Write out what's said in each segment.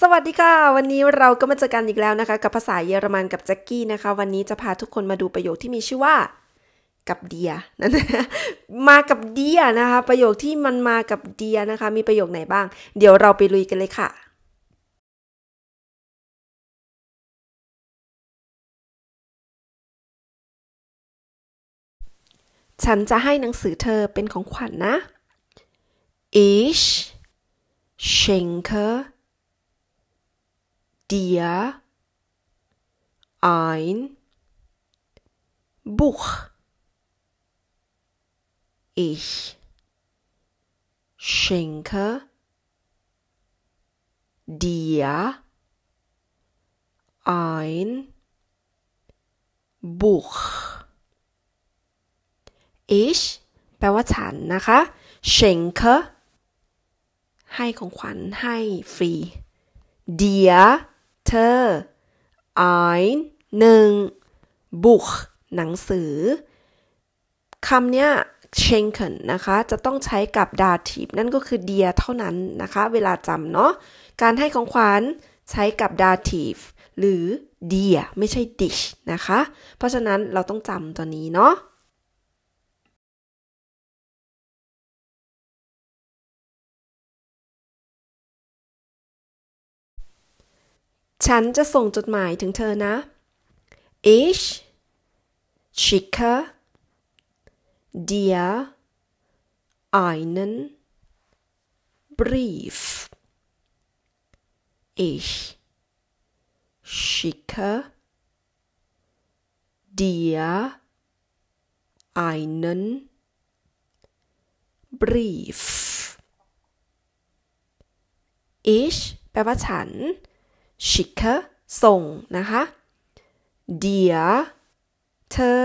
สวัสดีค่ะ วันนี้เราก็มาเจอกันอีกแล้วนะคะ กับภาษาเยอรมันกับแจ็กกี้นะคะ วันนี้จะพาทุกคนมาดูประโยคที่มีชื่อว่า กับเดียนั่นมากับเดียนะคะ ประโยคที่มันมากับเดียนะคะ มีประโยคไหนบ้าง เดี๋ยวเราไปลุยกันเลยค่ะ ฉันจะให้หนังสือเธอเป็นของขวัญนนะ Ich schenke dir ein Buch. Ich schenke dir ein Buch. Ich แปลว่าฉันนะคะ schenke ให้ ของขวัญ ให้ฟรี dir เธอ ein หนึ่ง Buch หนังสือ คำเนี้ย schenken นะคะ จะต้องใช้กับดาทีฟนั่นก็คือเดียเท่านั้นนะคะ เวลาจำเนาะการให้ของขวัญใช้กับดาทีฟหรือเดียไม่ใช่ dish นะคะ เพราะฉะนั้นเราต้องจำตัวนี้เนาะฉันจะส่งจดหมายถึงเธอนะ ich schicke dir einen Brief ich schicke dir einen Brief ich แปลว่าฉัน schicke ส่งนะคะ d ี r เธอ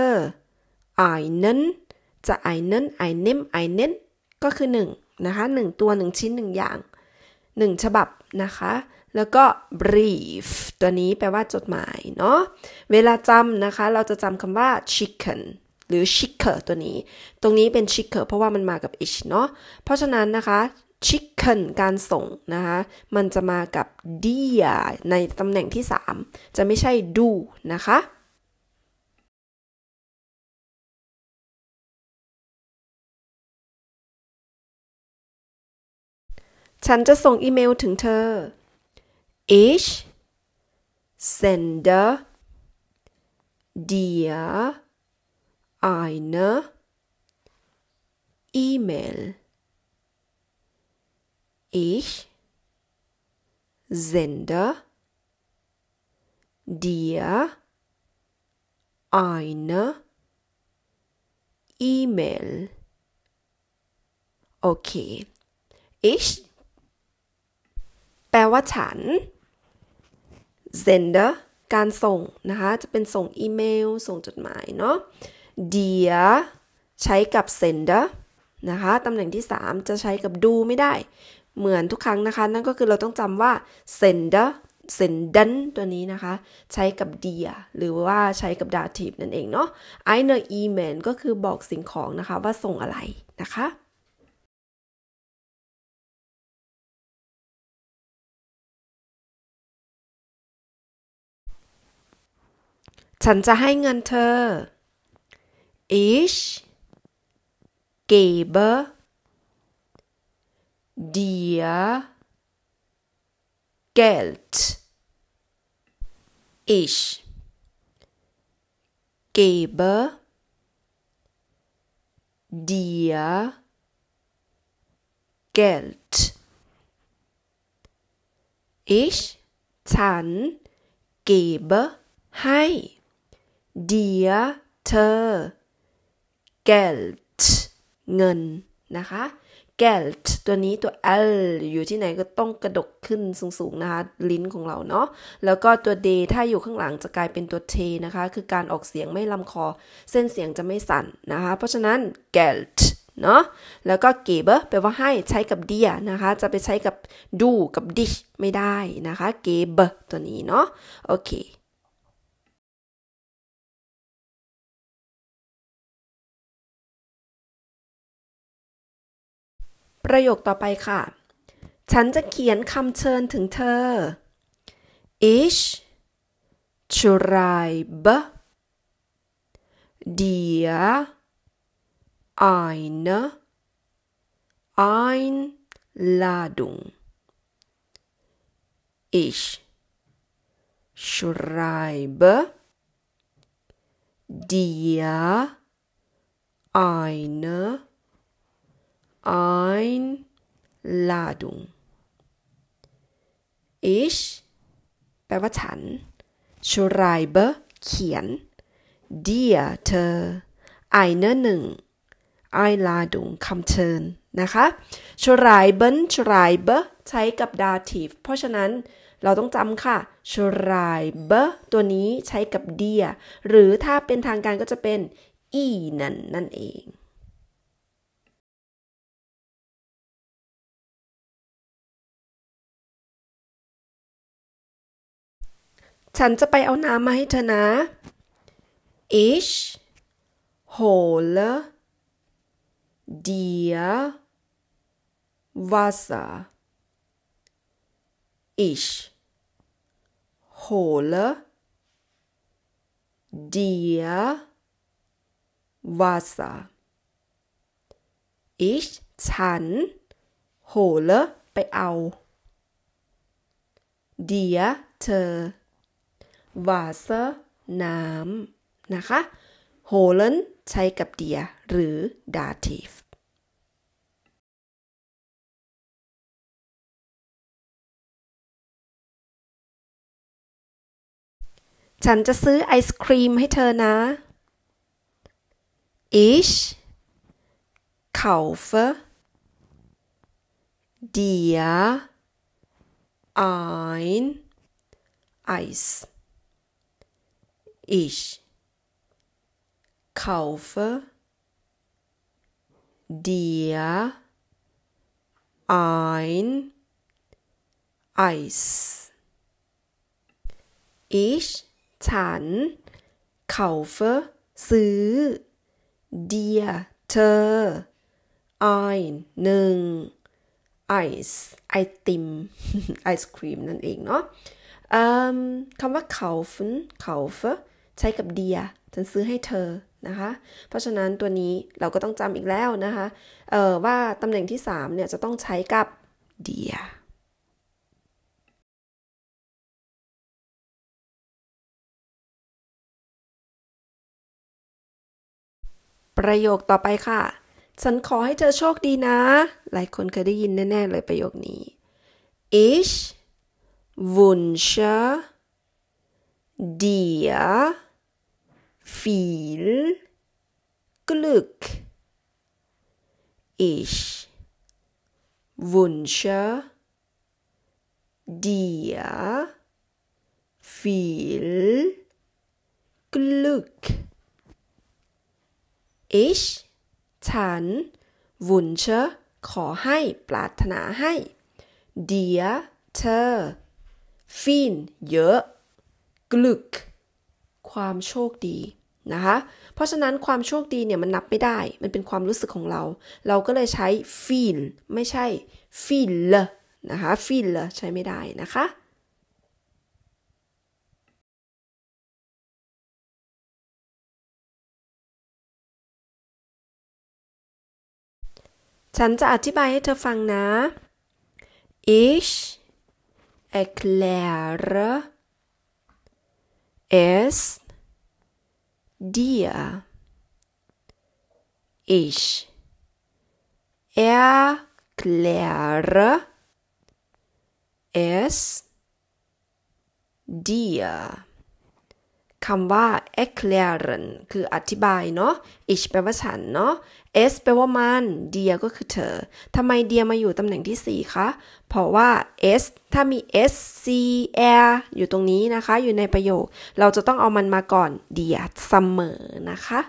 einen จะ einen einem einen ก็คือหนึ่งนะคะหนึ่งตัวหนึ่งชิ้นหนึ่งอย่างหนึ่งฉบับนะคะ แล้วก็ brief ตัวนี้แปลว่าจดหมาย เนาะเวลาจำนะคะ เราจะจำคำว่า chicken หรือ s h i c k e r ตัวนี้ ตรงนี้เป็น s h i c k e r เพราะว่ามันมากับ h เนาะเพราะฉะนั้นนะคะ chicken การส่ง นะคะ มันจะมากับ dear ในตำแหน่งที่ 3 จะไม่ใช่ do นะคะ ฉันจะส่งอีเมลถึงเธอ h sender dear eine E-Mail Ich sende dir eine E-Mail. Okay. Ich แปลว่าฉัน sender การส่งนะคะ จะเป็นส่งอีเมล ส่งจดหมายเนาะ d a r ใช้กับ sender นะคะตำแหน่งที่ 3 จะใช้กับ do ไม่ได้เหมือนทุกครั้งนะคะนั่นก็คือเราต้องจำว่า sender senden ตัวนี้นะคะ ใช้กับ dear หรือว่าใช้กับ dative นั่นเองเนาะ I know email ก็คือบอกสิ่งของนะคะว่าส่งอะไรนะคะ ฉันจะให้เงินเธอ Ich gebe dir Geld. Ich gebe dir Geld. Ich zahn gebe hei dir Geld เงินนะคะ Geld ตัวนี้ตัว L อยู่ที่ไหนก็ต้องกระดกขึ้นสูงๆนะคะ ลิ้นของเราเนาะ แล้วก็ตัว D ถ้าอยู่ข้างหลังจะกลายเป็นตัว T นะคะ คือการออกเสียงไม่ลำคอเส้นเสียงจะไม่สั่นนะคะ เพราะฉะนั้น Geld เนาะ แล้วก็ gebe แปลว่าให้ใช้กับ d ียนะคะ จะไปใช้กับ d ูกับ d i ไม่ได้นะคะ gebe ตัวนี้เนาะโอเคประโยคต่อไปค่ะ ฉันจะเขียนคำเชิญถึงเธอ ich schreibe dir eine Einladung ich schreibe dir eine Einladung ich แปลว่าฉัน schreibe เขียน dir เธอ eine หนึ่ง Einladung คำเชิญนะคะ schreiben schreibe ใช้กับ dative เพราะฉะนั้นเราต้องจำค่ะ schreibe ตัวนี้ใช้กับ dir หรือถ้าเป็นทางการก็จะเป็น ihnen นั่นเองฉันจะไปเอาน้ำมาให้เธอนะ ich hole dir Wasser ich hole dir Wasser ich ฉัน hole ไปเอา dir เธอวาเซอร์น้ำนะคะโฮเลนใช้กับเดียหรือดาทีฟ ฉันจะซื้อไอศครีมให้เธอนะ Ich kaufe dir ein Eis. Ich kaufe dir ein Eis. Ich, Tan, kaufe, ซื้อ dir, เธอ ein, Eis, หนึ่ง ice ähm, kann man kaufen kaufe ใช้กับเดีย ฉันซื้อให้เธอ นะคะ เพราะฉะนั้นตัวนี้เราก็ต้องจำอีกแล้วนะคะ เออว่าตำแหน่งที่ 3 เนี่ย จะต้องใช้กับเดียประโยคต่อไปค่ะ ฉันขอให้เธอโชคดีนะ หลายคนเคยได้ยินแน่ๆ เลยประโยคนี้ ich wünsche dir viel Glück. Ich wünsche dir viel Glück. Ich ฉัน wünsche ขอให้ปรารถนาให้ dir เธอ fin เยอะ Glück ความโชคดีนะคะเพราะฉะนั้นความโชคดีเนี่ยมันนับไม่ได้ มันเป็นความรู้สึกของเรา เราก็เลยใช้ feel ไม่ใช่ feel นะคะ feel ใช้ไม่ได้นะคะ ฉันจะอธิบายให้เธอฟังนะ ich erkläre es dir. Ich erkläre es dir. คำว่า erklären คืออธิบายเนาะ ich แปลว่าฉันเนาะ s แปลว่ามัน dir ก็คือเธอ ทำไม dir มาอยู่ตำแหน่งที่ 4 คะ เพราะว่า s ถ้ามี s c r อยู่ตรงนี้นะคะ อยู่ในประโยค เราจะต้องเอามันมาก่อน dir เสมอนะคะ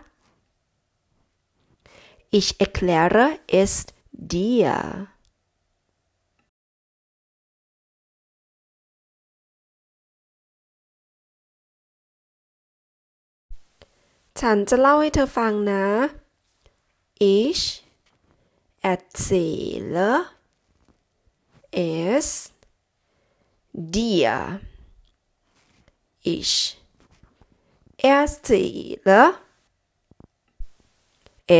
ich erkläre es dir ฉันจะเล่าให้เธอฟังนะ ich erzähle es dir ich erzähle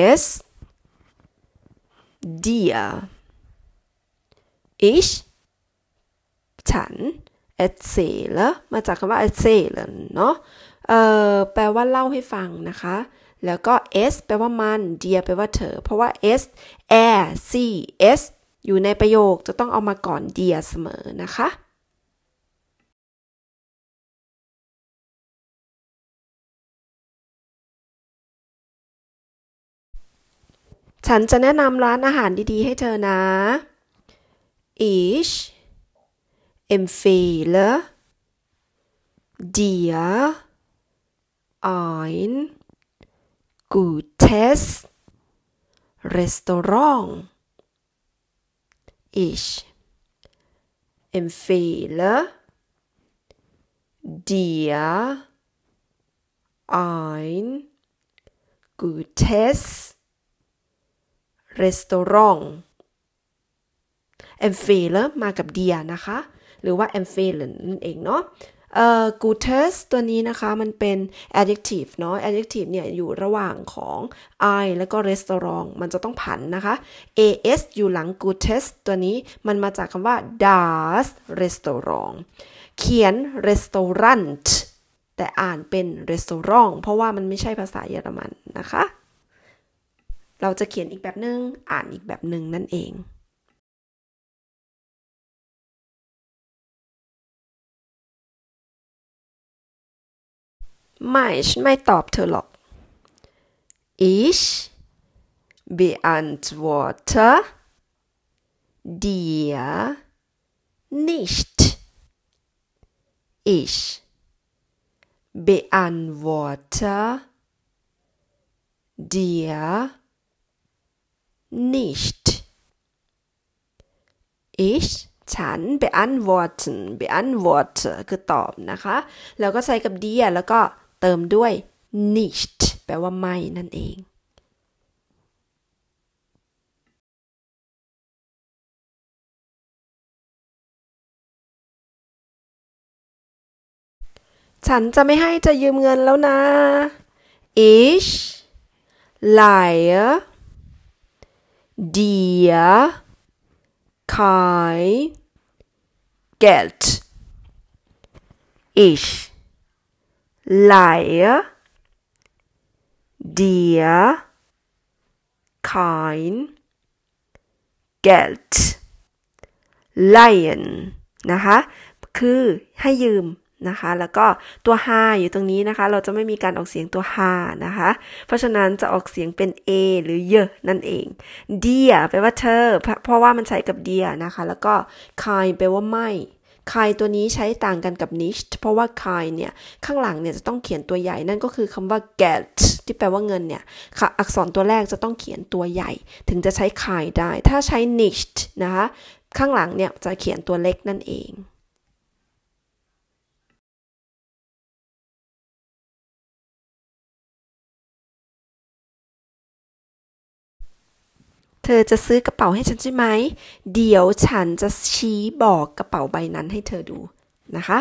es dir ich ฉัน erzähle มาจากคำว่า erzählen เนาะเอ่อ แปลว่าเล่าให้ฟังนะคะ แล้วก็ s แปลว่ามัน dear แปลว่าเธอ เพราะว่า s air C, s อยู่ในประโยคจะต้องเอามาก่อน dear เสมอนะคะ ฉันจะแนะนำร้านอาหารดีๆให้เธอนะ Ich empfehle dir ein gutes Restaurant. Ich empfehle dir ein gutes Restaurant. empfehle มากับ dir นะคะหรือว่า empfehlen นั่นเองเนาะเอ่อ gutes ตัวนี้นะคะ มันเป็น adjective เนาะ adjective เนี่ย อยู่ระหว่างของ i แล้วก็ restaurant มันจะต้องผันนะคะ as อยู่หลัง g ู t e s ตัวนี้ มันมาจากคำว่า das restaurant เขียน restaurant แต่อ่านเป็น restaurant เพราะว่ามันไม่ใช่ภาษาเยอรมันนะคะ เราจะเขียนอีกแบบนึง อ่านอีกแบบนึง นั่นเองไม่ฉันไม่ตอบเธอหรอก ich beantworte dir nicht ich beantworte dir nicht ich ฉัน beantworten beantworte คือตอบนะคะแล้วก็ใช้กับ dir แล้วก็เติมด้วย nicht แปลว่าไม่ นั่นเอง ฉันจะไม่ให้จะยืมเงินแล้วนะ ich leihe dir kein Geld ich l e i e dir, kein, Geld, leihen นะคะ คือให้ยืมนะคะ แล้วก็ตัวฮาอยู่ตรงนี้นะคะ เราจะไม่มีการออกเสียงตัวฮานะคะ เพราะฉะนั้นจะออกเสียงเป็น A หรือเยนั่นเองเดียแปลว่าเธอ เพราะว่ามันใช้กับเดียนะคะ แล้วก็ kind แปลว่าไม่คายตัวนี้ใช้ต่างกันกับ niche เพราะว่าคายเนี่ย ข้างหลังเนี่ยจะต้องเขียนตัวใหญ่นั่นก็คือคำว่า get ที่แปลว่าเงินเนี่ย อักษรตัวแรกจะต้องเขียนตัวใหญ่ ถึงจะใช้คายได้ ถ้าใช้ niche นะคะ ข้างหลังเนี่ยจะเขียนตัวเล็กนั่นเองเธอจะซื้อกระเป๋าให้ฉันใช่ไหม เดี๋ยวฉันจะชี้บอกกระเป๋าใบนั้นให้เธอดู นะคะ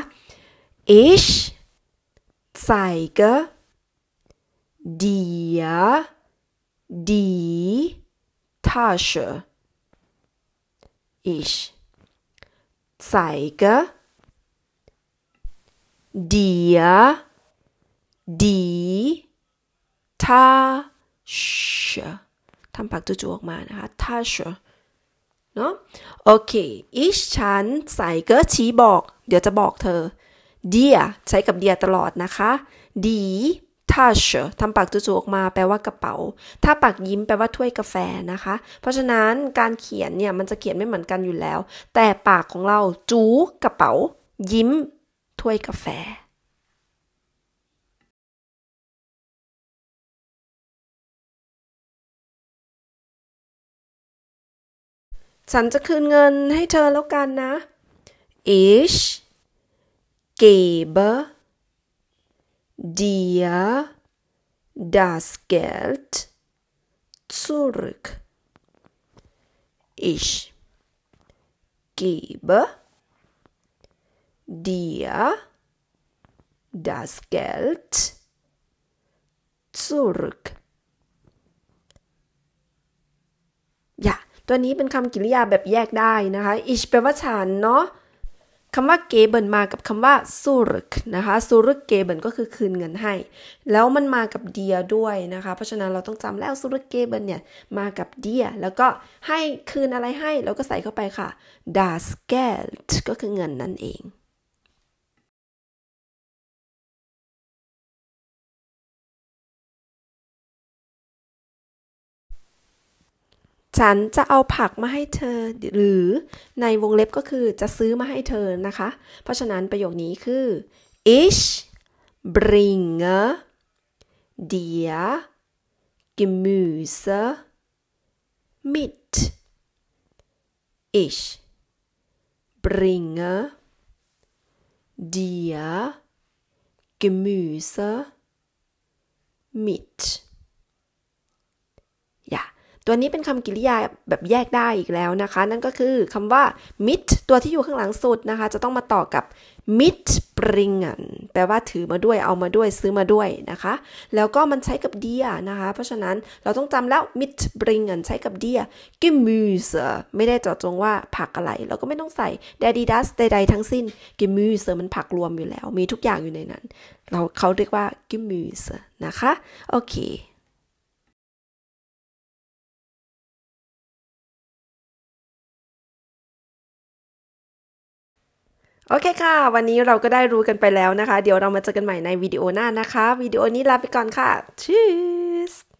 ich zeige dir die Tasche ich zeige dir die Tasche ทำปากจู่ๆออกมา นะคะ touch เนาะโอเคอ c h ฉันใส่ก็ชี้บอก เดี๋ยวจะบอกเธอ dear ใช้กับเดียตลอดนะคะดีทัชทำปากจู่ๆออกมาแปลว่ากระเป๋า ถ้าปากยิ้มแปลว่าถ้วยกาแฟนะคะ เพราะฉะนั้นการเขียนเนี่ย มันจะเขียนไม่เหมือนกันอยู่แล้ว แต่ปากของเราจูกระเป๋า ยิ้ม ถ้วยกาแฟฉันจะคืนเงินให้เธอแล้วกันนะ ich gebe dir das Geld zurück ich gebe dir das Geld zurück ตัวนี้เป็นคำกริยาแบบแยกได้นะคะ ich แปลว่าฉันเนาะคำว่าเกเบินมากับคำว่าซูรึกนะคะซูรึกเกเบินก็คือคืนเงินให้ แล้วมันมากับเดียด้วยนะคะ เพราะฉะนั้นเราต้องจำแล้วซูรึกเกเบินเนี่ย มากับเดียแล้วก็ให้คืนอะไรให้แล้วก็ใส่เข้าไปค่ะดาสเกลก็คือเงินนั่นเองฉันจะเอาผักมาให้เธอหรือในวงเล็บก็คือจะซื้อมาให้เธอนะคะ เพราะฉะนั้นประโยคนี้คือ ich bringe dir Gemüse mit ich bringe dir Gemüse mit ตัวนี้เป็นคำกริยาแบบแยกได้อีกแล้วนะคะ นั่นก็คือคำว่า mit ตัวที่อยู่ข้างหลังสุดนะคะ จะต้องมาต่อกับ mit bringen แปลว่าถือมาด้วยเอามาด้วยซื้อมาด้วยนะคะ แล้วก็มันใช้กับ dir นะคะ เพราะฉะนั้นเราต้องจำแล้ว mit bringen ใช้กับ dir gemüse ไม่ได้จอดจงว่าผักอะไร เราก็ไม่ต้องใส่ daddy das ใดๆทั้งสิ้น gemüse มันผักรวมอยู่แล้ว มีทุกอย่างอยู่ในนั้น เราเขาเรียกว่า gemüse นะคะโอเคโอเคค่ะ วันนี้เราก็ได้รู้กันไปแล้วนะคะ เดี๋ยวเรามาเจอกันใหม่ในวิดีโอหน้านะคะวิดีโอนี้ลาไปก่อนค่ะชิส